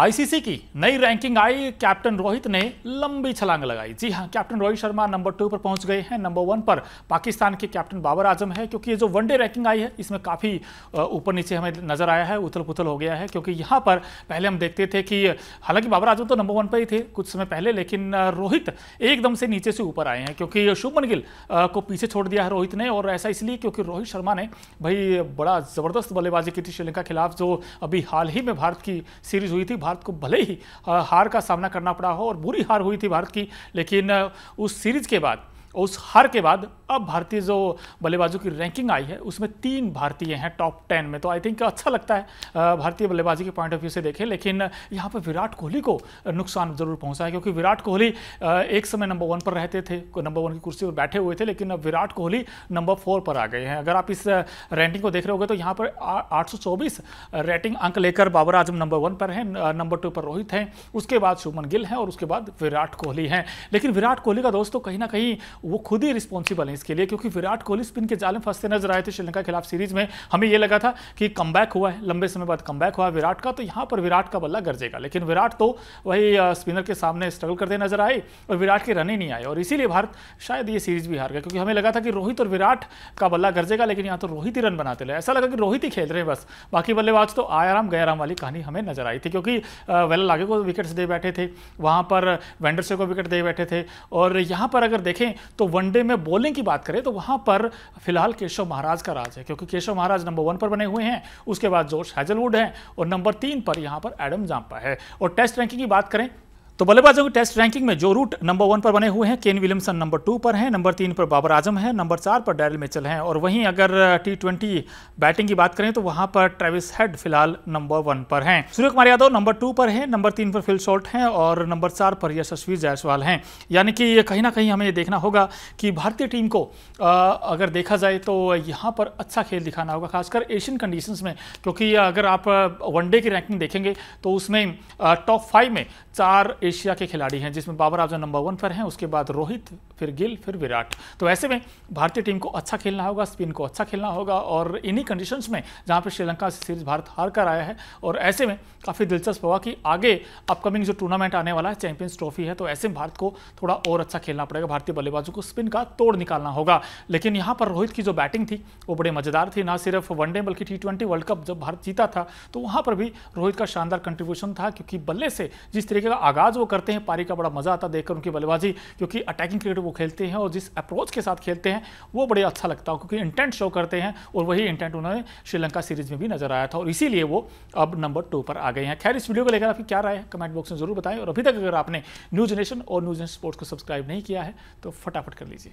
ICC की नई ranking आई captain Rohit ने लंबी छलांग लगाई जी हाँ captain Rohit Sharma number two पर पहुंच गए हैं नंबर वन पर पाकिस्तान के कैप्टन बाबर आजम है क्योंकि ये जो वनडे रैंकिंग आई है इसमें काफ़ी ऊपर नीचे हमें नजर आया है उथल पुथल हो गया है क्योंकि यहाँ पर पहले हम देखते थे कि हालांकि बाबर आजम तो नंबर वन पर ही थे कुछ समय पहले लेकिन रोहित एकदम से नीचे से ऊपर आए हैं क्योंकि शुभमन गिल को पीछे छोड़ दिया है रोहित ने और ऐसा इसलिए क्योंकि रोहित शर्मा ने भाई बड़ा ज़बरदस्त बल्लेबाजी की थी श्रीलंका खिलाफ जो अभी हाल ही में भारत की सीरीज हुई थी भारत को भले ही हार का सामना करना पड़ा हो और बुरी हार हुई थी भारत की लेकिन उस सीरीज के बाद उस हार के बाद अब भारतीय जो बल्लेबाजों की रैंकिंग आई है उसमें तीन भारतीय हैं टॉप टेन में तो आई थिंक अच्छा लगता है भारतीय बल्लेबाजी के पॉइंट ऑफ व्यू से देखें लेकिन यहाँ पर विराट कोहली को नुकसान जरूर पहुँचा है क्योंकि विराट कोहली एक समय नंबर वन पर रहते थे नंबर वन की कुर्सी पर बैठे हुए थे लेकिन अब विराट कोहली नंबर फोर पर आ गए हैं अगर आप इस रैंकिंग को देख रहे हो तो यहाँ पर आठ रेटिंग अंक लेकर बाबर आजम नंबर वन पर हैं नंबर टू पर रोहित हैं उसके बाद शुभमन गिल हैं और उसके बाद विराट कोहली हैं लेकिन विराट कोहली का दोस्तों तो कहीं ना कहीं वो खुद ही रिस्पॉन्सिबल हैं इसके लिए क्योंकि विराट कोहली स्पिन के जाल में फंसते नजर आए थे श्रीलंका के खिलाफ सीरीज में हमें यह लगा था कि कम हुआ है लंबे समय बाद कम हुआ विराट का तो यहाँ पर विराट का बल्ला गरजेगा लेकिन विराट तो वही स्पिनर के सामने स्ट्रगल करते नजर आए और विराट के रन ही नहीं आए और इसीलिए भारत शायद ये सीरीज भी हार गया क्योंकि हमें लगा था कि रोहित और विराट का बल्ला गरजेगा लेकिन यहाँ तो रोहित ही रन बनाते रहे ऐसा लगा कि रोहित ही खेल रहे हैं बस बाकी बल्लेबाज तो आयाराम गयाराम वाली कहानी हमें नजर आई थी क्योंकि वेला लागे को विकेट्स दे बैठे थे वहाँ पर वेंडरसे को विकेट दे बैठे थे और यहाँ पर अगर देखें तो वनडे में बॉलिंग की बात करें तो वहां पर फिलहाल केशव महाराज का राज है क्योंकि केशव महाराज नंबर वन पर बने हुए हैं उसके बाद जोश हैजलवुड है और नंबर तीन पर यहां पर एडम जाम्पा है और टेस्ट रैंकिंग की बात करें तो बल्लेबाजों की टेस्ट रैंकिंग में जो रूट नंबर वन पर बने हुए हैं केन विलियमसन नंबर टू पर हैं नंबर तीन पर बाबर आजम है नंबर चार पर डैरल मिचल हैं और वहीं अगर टी ट्वेंटी बैटिंग की बात करें तो वहां पर ट्रेविस हेड फिलहाल नंबर वन पर हैं सूर्य कुमार यादव नंबर टू पर हैं नंबर तीन पर फिल शॉर्ट हैं और नंबर चार पर यशस्वी जायसवाल हैं यानी कि कहीं ना कहीं हमें ये देखना होगा कि भारतीय टीम को अगर देखा जाए तो यहाँ पर अच्छा खेल दिखाना होगा खासकर एशियन कंडीशन में क्योंकि अगर आप वनडे की रैंकिंग देखेंगे तो उसमें टॉप फाइव में चार एशिया के खिलाड़ी हैं जिसमें बाबर आजम नंबर वन पर हैं उसके बाद रोहित फिर गिल फिर विराट तो ऐसे में भारतीय टीम को अच्छा खेलना होगा स्पिन को अच्छा खेलना होगा और इन्हीं कंडीशंस में जहां पर श्रीलंका से सीरीज भारत हार कर आया है और ऐसे में काफ़ी दिलचस्प होगा कि आगे अपकमिंग जो टूर्नामेंट आने वाला है चैंपियंस ट्रॉफी है तो ऐसे में भारत को थोड़ा और अच्छा खेलना पड़ेगा भारतीय बल्लेबाजों को स्पिन का तोड़ निकालना होगा लेकिन यहाँ पर रोहित की जो बैटिंग थी वो बड़े मज़ेदार थी ना सिर्फ वनडे बल्कि टी वर्ल्ड कप जब भारत जीता था तो वहाँ पर भी रोहित का शानदार कंट्रीब्यूशन था क्योंकि बल्ले से जिस तरीके का आगाज़ तो वो करते हैं पारी का बड़ा मज़ा आता देखकर उनकी बल्लेबाजी क्योंकि अटैकिंग क्रिकेट वो खेलते हैं और जिस अप्रोच के साथ खेलते हैं वो बड़े अच्छा लगता है क्योंकि इंटेंट शो करते हैं और वही इंटेंट उन्होंने श्रीलंका सीरीज में भी नजर आया था और इसीलिए वो अब नंबर टू पर आ गए हैं खैर इस वीडियो को लेकर आपकी क्या राय है कमेंट बॉक्स में जरूर बताएं और अभी तक अगर आपने न्यूज नेशन और न्यूज नेशन स्पोर्ट्स को सब्सक्राइब नहीं किया है तो फटाफट कर लीजिए